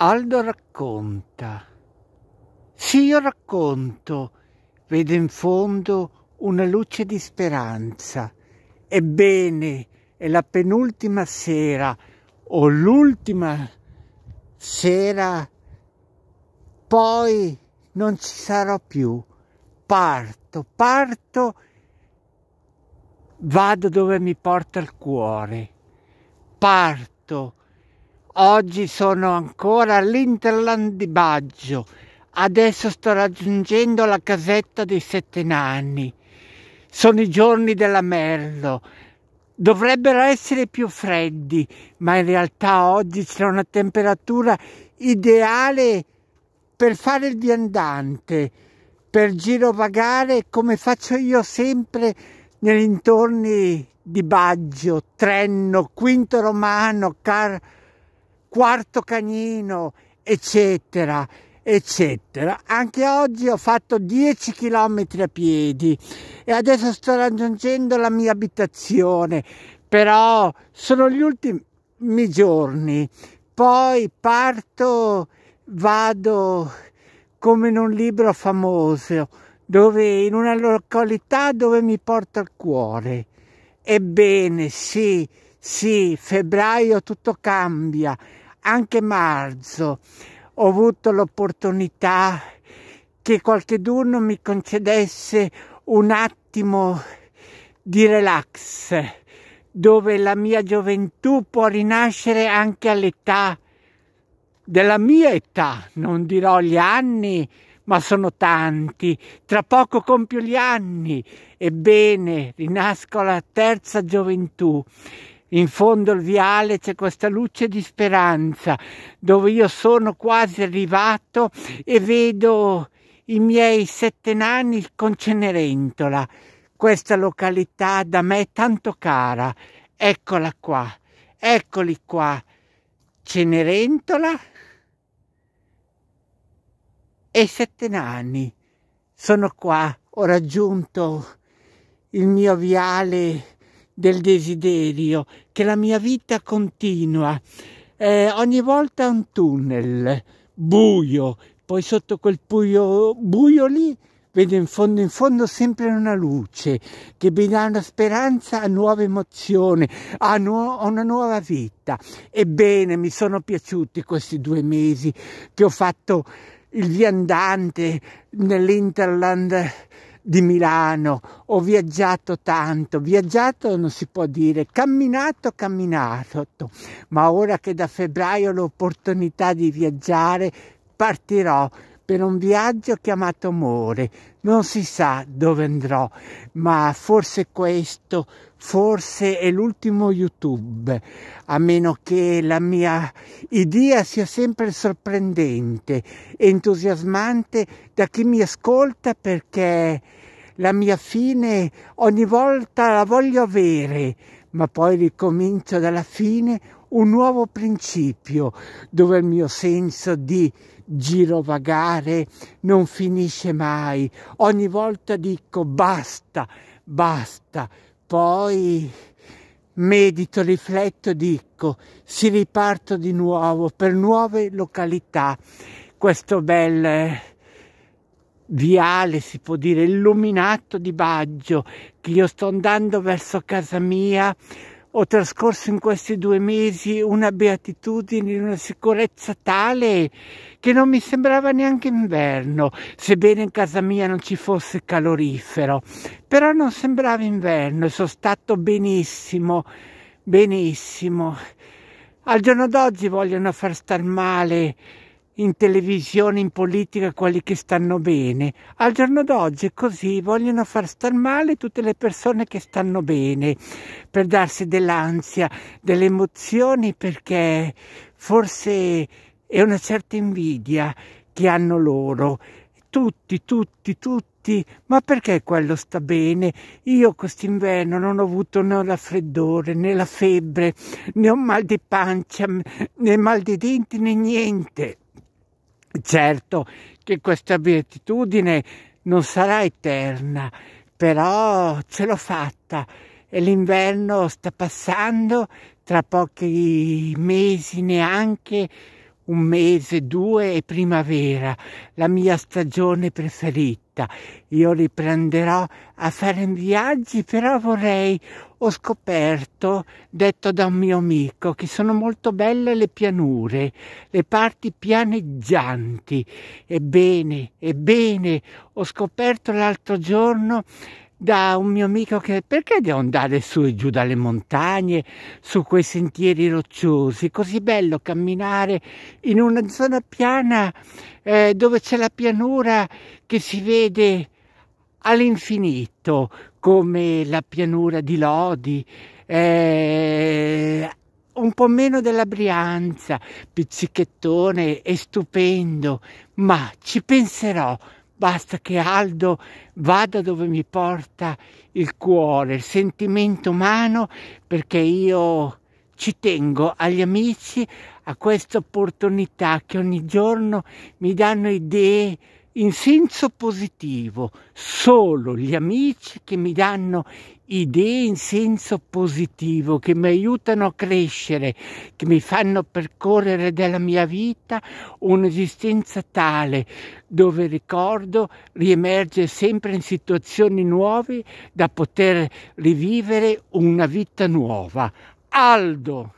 Aldo racconta. Sì, io racconto. Vedo in fondo una luce di speranza. Ebbene, è la penultima sera o l'ultima sera. Poi non ci sarò più. Parto, parto, vado dove mi porta il cuore. Parto. Oggi sono ancora all'Interland di Baggio. Adesso sto raggiungendo la casetta dei sette nani. Sono i giorni della merlo. Dovrebbero essere più freddi, ma in realtà oggi c'è una temperatura ideale per fare il viandante, per girovagare come faccio io sempre negli intorni di Baggio, Trenno, Quinto Romano, Car quarto canino, eccetera, eccetera. Anche oggi ho fatto 10 km a piedi e adesso sto raggiungendo la mia abitazione, però sono gli ultimi giorni. Poi parto, vado come in un libro famoso, dove, in una località dove mi porta il cuore. Ebbene, sì, sì, febbraio tutto cambia, anche marzo ho avuto l'opportunità che qualcheduno mi concedesse un attimo di relax, dove la mia gioventù può rinascere anche all'età della mia età, non dirò gli anni, ma sono tanti, tra poco compio gli anni, ebbene rinasco alla terza gioventù in fondo al viale c'è questa luce di speranza dove io sono quasi arrivato e vedo i miei sette nani con Cenerentola, questa località da me tanto cara. Eccola qua, eccoli qua, Cenerentola e i sette nani. Sono qua, ho raggiunto il mio viale del desiderio, che la mia vita continua. Eh, ogni volta un tunnel buio, poi sotto quel buio, buio lì vedo in fondo in fondo sempre una luce che mi dà una speranza a nuove emozioni, a, nu- a una nuova vita. Ebbene, mi sono piaciuti questi due mesi che ho fatto il viandante nell'Interland di Milano, ho viaggiato tanto, viaggiato non si può dire, camminato, camminato, ma ora che da febbraio ho l'opportunità di viaggiare partirò per un viaggio chiamato amore. Non si sa dove andrò, ma forse questo, forse è l'ultimo YouTube, a meno che la mia idea sia sempre sorprendente e entusiasmante da chi mi ascolta perché la mia fine ogni volta la voglio avere, ma poi ricomincio dalla fine un nuovo principio dove il mio senso di girovagare non finisce mai. Ogni volta dico basta, basta, poi medito, rifletto, dico si riparto di nuovo per nuove località. Questo bel eh, viale, si può dire, illuminato di Baggio, che io sto andando verso casa mia ho trascorso in questi due mesi una beatitudine, una sicurezza tale che non mi sembrava neanche inverno, sebbene in casa mia non ci fosse calorifero. Però non sembrava inverno e sono stato benissimo, benissimo. Al giorno d'oggi vogliono far star male in televisione, in politica, quelli che stanno bene. Al giorno d'oggi è così, vogliono far star male tutte le persone che stanno bene, per darsi dell'ansia, delle emozioni, perché forse è una certa invidia che hanno loro. Tutti, tutti, tutti, ma perché quello sta bene? Io quest'inverno non ho avuto né raffreddore, né la febbre, né un mal di pancia, né mal di denti, né niente. Certo che questa beatitudine non sarà eterna, però ce l'ho fatta e l'inverno sta passando, tra pochi mesi neanche un mese, due e primavera, la mia stagione preferita vita. Io riprenderò a fare viaggi, però vorrei, ho scoperto, detto da un mio amico, che sono molto belle le pianure, le parti pianeggianti. Ebbene, ebbene, ho scoperto l'altro giorno da un mio amico che perché devo andare su e giù dalle montagne, su quei sentieri rocciosi, così bello camminare in una zona piana eh, dove c'è la pianura che si vede all'infinito, come la pianura di Lodi, eh, un po' meno della Brianza, pizzichettone e stupendo, ma ci penserò basta che Aldo vada dove mi porta il cuore, il sentimento umano, perché io ci tengo agli amici, a questa opportunità che ogni giorno mi danno idee in senso positivo, solo gli amici che mi danno idee in senso positivo, che mi aiutano a crescere, che mi fanno percorrere della mia vita un'esistenza tale dove il ricordo riemerge sempre in situazioni nuove da poter rivivere una vita nuova. Aldo